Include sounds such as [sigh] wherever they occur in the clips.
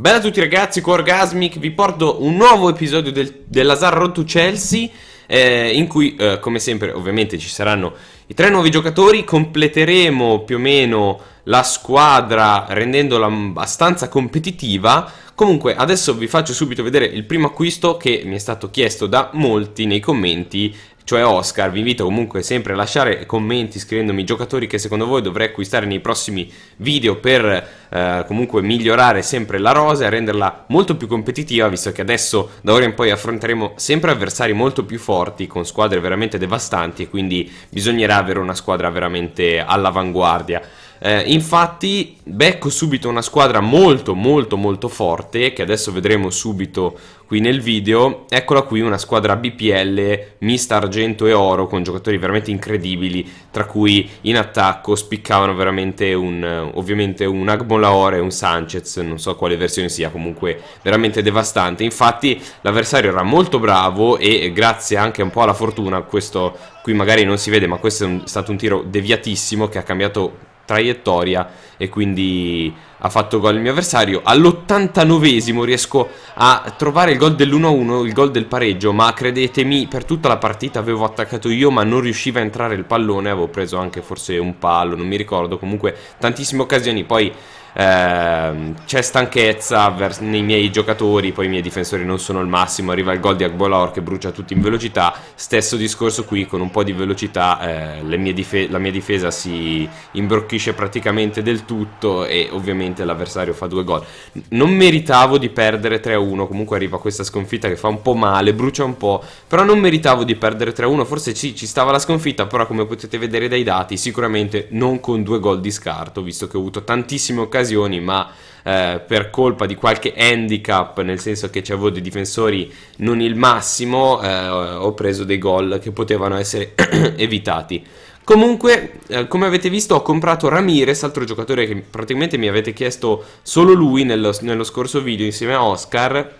Bella a tutti ragazzi, qua Orgasmic vi porto un nuovo episodio del, della Zar Road to Chelsea eh, In cui, eh, come sempre, ovviamente ci saranno i tre nuovi giocatori Completeremo più o meno la squadra rendendola abbastanza competitiva Comunque adesso vi faccio subito vedere il primo acquisto che mi è stato chiesto da molti nei commenti cioè Oscar, vi invito comunque sempre a lasciare commenti scrivendomi giocatori che secondo voi dovrei acquistare nei prossimi video per eh, comunque migliorare sempre la rosa e renderla molto più competitiva, visto che adesso da ora in poi affronteremo sempre avversari molto più forti con squadre veramente devastanti e quindi bisognerà avere una squadra veramente all'avanguardia. Eh, infatti becco subito una squadra molto molto molto forte che adesso vedremo subito qui nel video Eccola qui una squadra BPL mista argento e oro con giocatori veramente incredibili Tra cui in attacco spiccavano veramente un, ovviamente un Agbolaor e un Sanchez Non so quale versione sia comunque veramente devastante Infatti l'avversario era molto bravo e grazie anche un po' alla fortuna questo Qui magari non si vede ma questo è un, stato un tiro deviatissimo che ha cambiato traiettoria e quindi ha fatto gol il mio avversario. All'89esimo riesco a trovare il gol dell'1-1, il gol del pareggio, ma credetemi per tutta la partita avevo attaccato io ma non riusciva a entrare il pallone, avevo preso anche forse un palo, non mi ricordo, comunque tantissime occasioni, poi ehm, c'è stanchezza vers- nei miei giocatori, poi i miei difensori non sono il massimo, arriva il gol di Agbolor che brucia tutti in velocità, stesso discorso qui con un po' di velocità eh, mie dife- la mia difesa si imbrocchisce praticamente del tutto e ovviamente l'avversario fa due gol. Non meritavo di perdere 3-1, comunque arriva questa sconfitta che fa un po' male, brucia un po', però non meritavo di perdere 3-1, forse sì, ci stava la sconfitta, però come potete vedere dai dati sicuramente non con due gol di scarto, visto che ho avuto tantissime occasioni occasioni, ma eh, per colpa di qualche handicap, nel senso che avevo dei difensori non il massimo, eh, ho preso dei gol che potevano essere [clears throat] evitati. Comunque, eh, come avete visto, ho comprato Ramirez, altro giocatore che praticamente mi avete chiesto solo lui nello, nello scorso video insieme a Oscar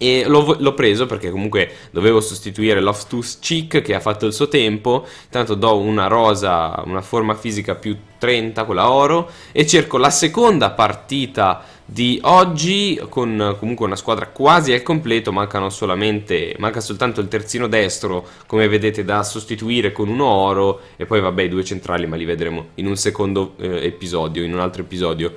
e l'ho, l'ho, preso perché comunque dovevo sostituire l'Oftus Cheek che ha fatto il suo tempo. Tanto do una rosa, una forma fisica più 30, quella oro. E cerco la seconda partita di oggi con comunque una squadra quasi al completo. Mancano solamente, manca soltanto il terzino destro, come vedete, da sostituire con uno oro. E poi vabbè, i due centrali, ma li vedremo in un secondo eh, episodio, in un altro episodio.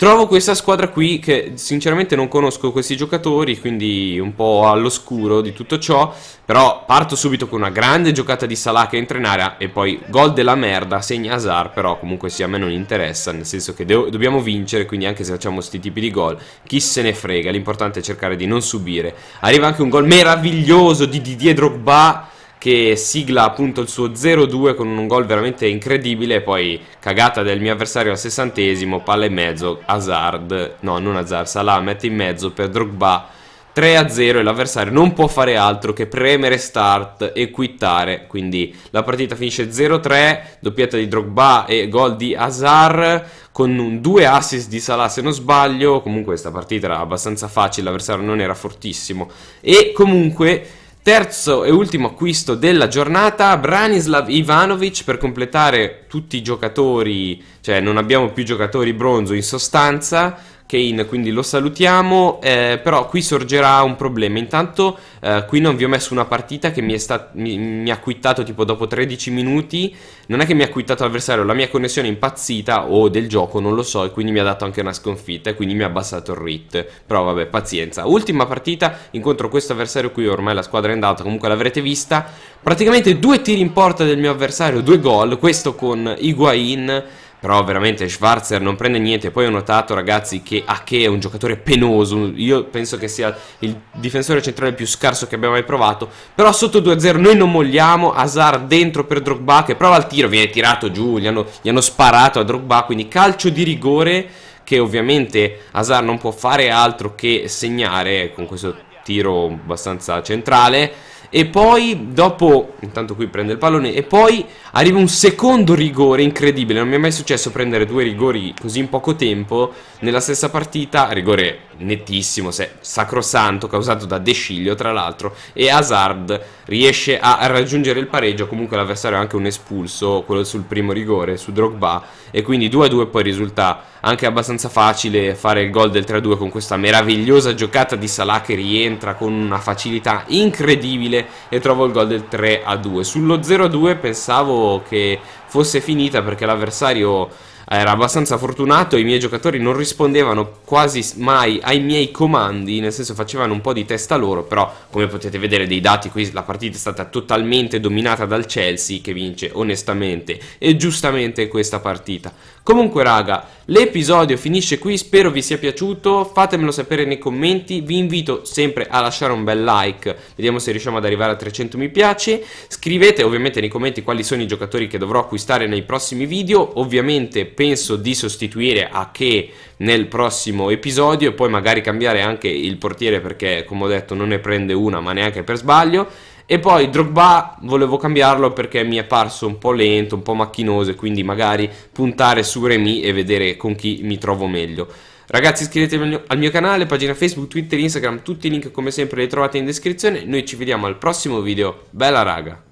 Trovo questa squadra qui che sinceramente non conosco questi giocatori, quindi un po' all'oscuro di tutto ciò, però parto subito con una grande giocata di Salah che entra in area e poi gol della merda, segna Hazard, però comunque sì a me non interessa, nel senso che dobbiamo vincere, quindi anche se facciamo questi tipi di gol, chi se ne frega, l'importante è cercare di non subire. Arriva anche un gol meraviglioso di Didier Drogba che sigla appunto il suo 0-2 con un gol veramente incredibile, poi cagata del mio avversario al sessantesimo, palla in mezzo, Hazard, no non Hazard, Salah mette in mezzo per Drogba, 3-0 e l'avversario non può fare altro che premere start e quittare, quindi la partita finisce 0-3, doppietta di Drogba e gol di Hazard, con un, due assist di Salah se non sbaglio, comunque questa partita era abbastanza facile, l'avversario non era fortissimo, e comunque... Terzo e ultimo acquisto della giornata, Branislav Ivanovic per completare tutti i giocatori, cioè non abbiamo più giocatori bronzo in sostanza, Kane, quindi lo salutiamo, eh, però qui sorgerà un problema. Intanto eh, qui non vi ho messo una partita che mi, mi, mi ha quittato tipo dopo 13 minuti, non è che mi ha quittato l'avversario, la mia connessione è impazzita o del gioco, non lo so, e quindi mi ha dato anche una sconfitta e quindi mi ha abbassato il rit. Però vabbè, pazienza. Ultima partita, incontro questo avversario qui, ormai la squadra è andata, comunque l'avrete vista. Praticamente due tiri in porta del mio avversario, due gol, questo con Higuain però veramente Schwarzer non prende niente. Poi ho notato, ragazzi, che Ake è un giocatore penoso. Io penso che sia il difensore centrale più scarso che abbiamo mai provato. Però sotto 2-0 noi non molliamo. Hazard dentro per Drogba che prova il tiro, viene tirato giù. Gli hanno, gli hanno sparato a Drogba. Quindi calcio di rigore che ovviamente Hazard non può fare altro che segnare con questo tiro abbastanza centrale e poi dopo, intanto qui prende il pallone, e poi arriva un secondo rigore incredibile, non mi è mai successo prendere due rigori così in poco tempo nella stessa partita, rigore nettissimo, sacrosanto, causato da De Sciglio tra l'altro, e Hazard riesce a raggiungere il pareggio, comunque l'avversario ha anche un espulso, quello sul primo rigore, su Drogba, e quindi 2-2 poi risulta anche abbastanza facile fare il gol del 3-2 con questa meravigliosa giocata di Salah che rientra con una facilità incredibile e trovo il gol del 3 a 2. Sullo 0 a 2 pensavo che fosse finita perché l'avversario era abbastanza fortunato, i miei giocatori non rispondevano quasi mai ai miei comandi, nel senso facevano un po' di testa loro, però come potete vedere dei dati qui la partita è stata totalmente dominata dal Chelsea che vince onestamente e giustamente questa partita. Comunque raga, l'episodio finisce qui, spero vi sia piaciuto, fatemelo sapere nei commenti, vi invito sempre a lasciare un bel like, vediamo se riusciamo ad arrivare a 300 mi piace, scrivete ovviamente nei commenti quali sono i giocatori che dovrò acquistare acquistare nei prossimi video ovviamente penso di sostituire a che nel prossimo episodio e poi magari cambiare anche il portiere perché come ho detto non ne prende una ma neanche per sbaglio e poi Drogba volevo cambiarlo perché mi è parso un po' lento, un po' macchinoso, quindi magari puntare su Remy e vedere con chi mi trovo meglio. Ragazzi iscrivetevi al mio, al mio canale, pagina Facebook, Twitter, Instagram, tutti i link come sempre li trovate in descrizione. Noi ci vediamo al prossimo video, bella raga!